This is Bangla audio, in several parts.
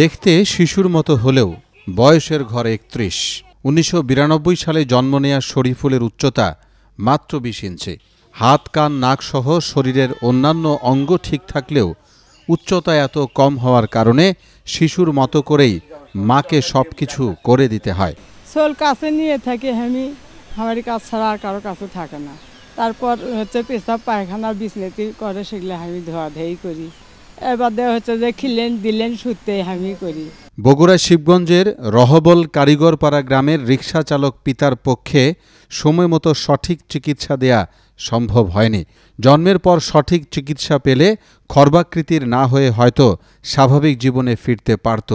দেখতে শিশুর মতো হলেও বয়সের ঘর একত্রিশ উনিশশো সালে জন্ম নেয়া শরীফুলের উচ্চতা মাত্র বিশ ইঞ্চি হাত কান নাকসহ শরীরের অন্যান্য অঙ্গ ঠিক থাকলেও উচ্চতা এত কম হওয়ার কারণে শিশুর মতো করেই মাকে সব কিছু করে দিতে হয় সোল কাছে নিয়ে থাকি আমি আমার কাজ ছাড়া আর কারো কাছে থাকে না তারপর হচ্ছে পেশাব পায়খানা বিছনেতি করে সেগুলো আমি ধোয়া ধেই করি এবারে হচ্ছে যে খিলেন দিলেন সুতে আমি করি বগুড়া শিবগঞ্জের রহবল কারিগরপাড়া গ্রামের রিক্সা চালক পিতার পক্ষে সময় মতো সঠিক চিকিৎসা দেয়া সম্ভব হয়নি জন্মের পর সঠিক চিকিৎসা পেলে খর্বাকৃতির না হয়ে হয়তো স্বাভাবিক জীবনে ফিরতে পারত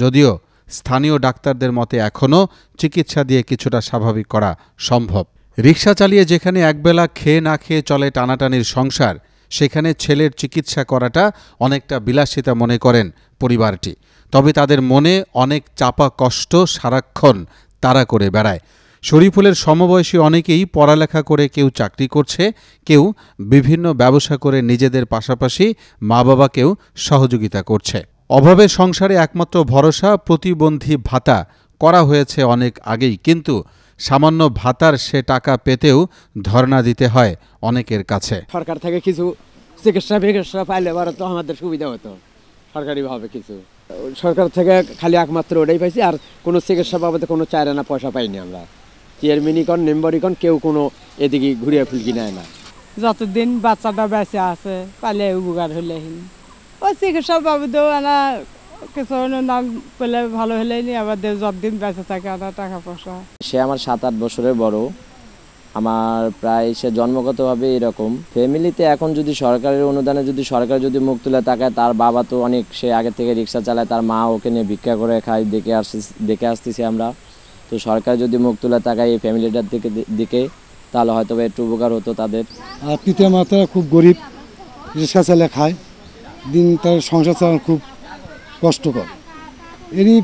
যদিও স্থানীয় ডাক্তারদের মতে এখনও চিকিৎসা দিয়ে কিছুটা স্বাভাবিক করা সম্ভব রিক্সা চালিয়ে যেখানে একবেলা খেয়ে না খেয়ে চলে টানাটানির সংসার সেখানে ছেলের চিকিৎসা করাটা অনেকটা বিলাসিতা মনে করেন পরিবারটি তবে তাদের মনে অনেক চাপা কষ্ট সারাক্ষণ তারা করে বেড়ায় শরীফুলের সমবয়সী অনেকেই পড়ালেখা করে কেউ চাকরি করছে কেউ বিভিন্ন ব্যবসা করে নিজেদের পাশাপাশি মা বাবাকেও সহযোগিতা করছে অভাবে সংসারে একমাত্র ভরসা প্রতিবন্ধী ভাতা করা হয়েছে অনেক আগেই কিন্তু সামান্য ভাতার সে টাকা পেতেও ধর্ণা দিতে হয় অনেকের কাছে সরকার থেকে কিছু চিকিৎসা ফিকিৎসা পাইলে এবার তো আমাদের সুবিধা হতো সরকারিভাবে কিছু সরকার থেকে খালি একমাত্র ওটাই পাইছি আর কোনো চিকিৎসা বাবদে কোনো চায় না পয়সা পাইনি আমরা চেয়ারম্যানিকন মেম্বারিকন কেউ কোনো এদিকে ঘুরিয়ে ফুলকি নেয় না যতদিন বাচ্চাটা বেঁচে আছে পালে উপকার হলে ওই চিকিৎসা বাবদেও আনা কিছুদিন নাম পেলে ভালো হলেই নি আবার যতদিন বেঁচে থাকে আমার টাকা পয়সা সে আমার সাত আট বছরের বড় আমার প্রায় সে জন্মগতভাবে এরকম ফ্যামিলিতে এখন যদি সরকারের অনুদানে যদি সরকার যদি মুখ তুলে তাকায় তার বাবা তো অনেক সে আগে থেকে রিক্সা চালায় তার মা ওকে নিয়ে ভিক্ষা করে খায় দেখে আসছি দেখে আসতেছি আমরা তো সরকার যদি মুখ তুলে তাকায় এই ফ্যামিলিটার দিকে দিকে তাহলে হয়তো একটু উপকার হতো তাদের পিতা মাতা খুব গরিব রিক্সা চালায় খায় দিন তার সংসার চালান খুব কষ্টকর এরই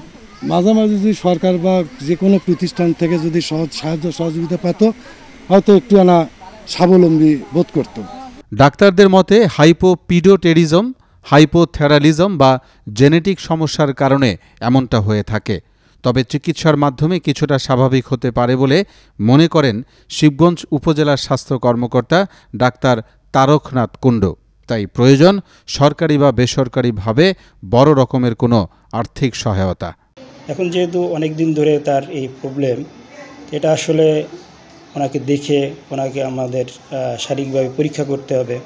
মাঝামাঝি যদি সরকার বা যে কোনো প্রতিষ্ঠান থেকে যদি সহজ সাহায্য সহযোগিতা পেত হয়তো একটু আনা স্বাবলম্বী বোধ করত ডাক্তারদের মতে হাইপোপিডোটেরিজম হাইপোথেরালিজম বা জেনেটিক সমস্যার কারণে এমনটা হয়ে থাকে তবে চিকিৎসার মাধ্যমে কিছুটা স্বাভাবিক হতে পারে বলে মনে করেন শিবগঞ্জ উপজেলার স্বাস্থ্য কর্মকর্তা ডাক্তার তারকনাথ কুণ্ডু তাই প্রয়োজন সরকারি বা বেসরকারিভাবে বড় রকমের কোনো আর্থিক সহায়তা এখন যেহেতু অনেক দিন ধরে তার এই প্রবলেম এটা আসলে ওনাকে দেখে ওনাকে আমাদের শারীরিকভাবে পরীক্ষা করতে হবে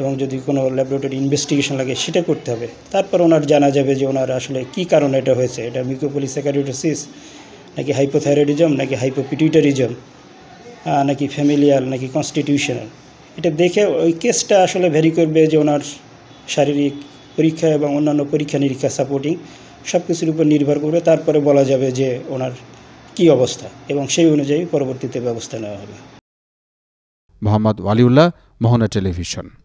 এবং যদি কোনো ল্যাবরেটরি ইনভেস্টিগেশন লাগে সেটা করতে হবে তারপর ওনার জানা যাবে যে ওনার আসলে কি কারণে এটা হয়েছে এটা মিকোপলিস্যাকারিটোসিস নাকি হাইপোথাইরয়েডিজম নাকি হাইপোপিটিউটারিজম নাকি ফ্যামিলিয়াল নাকি কনস্টিটিউশনাল এটা দেখে ওই কেসটা আসলে ভেরি করবে যে ওনার শারীরিক পরীক্ষা এবং অন্যান্য পরীক্ষা নিরীক্ষা সাপোর্টিং সব কিছুর উপর নির্ভর করবে তারপরে বলা যাবে যে ওনার কি অবস্থা এবং সেই অনুযায়ী পরবর্তীতে ব্যবস্থা নেওয়া হবে মোহাম্মদ ওয়ালিউল্লাহ মোহনা টেলিভিশন